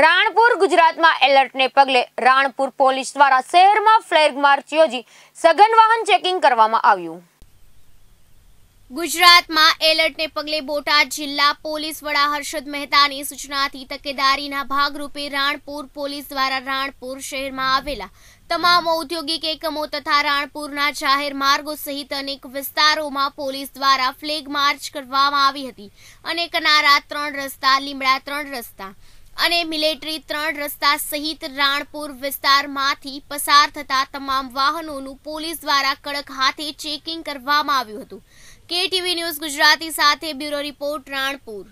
રાણપુર ગુજરાતમાં એલર્ટને પગલે રાણપુર પોલીસ દ્વારા શહેરમાં ફ્લેગ માર્ચ યોજી સઘન વાહન ચેકિંગ કરવામાં આવ્યું ગુજરાતમાં એલર્ટને પગલે બોટાદ જિલ્લા પોલીસ વડા હર્ષદ મહેતાની સૂચનાથી તકેદારીના ભાગરૂપે રાણપુર પોલીસ દ્વારા રાણપુર શહેરમાં આવેલા તમામ ઔદ્યોગિક એકમો તથા રાણપુરના જાહેર માર્ગો સહિત અનેક વિસ્તારોમાં પોલીસ દ્વારા ફ્લેગ માર્ચ કરવામાં આવી હતી અને કનારા ત્રણ રસ્તા લીમડા ત્રણ રસ્તા અને મિલિટરી ત્રણ રસ્તા સહિત રાણપુર વિસ્તારમાંથી પસાર થતા તમામ વાહનોનું પોલીસ દ્વારા કડક હાથે ચેકિંગ કરવામાં આવ્યું હતું કેટીવી ન્યૂઝ ગુજરાતી સાથે બ્યુરો રિપોર્ટ રાણપુર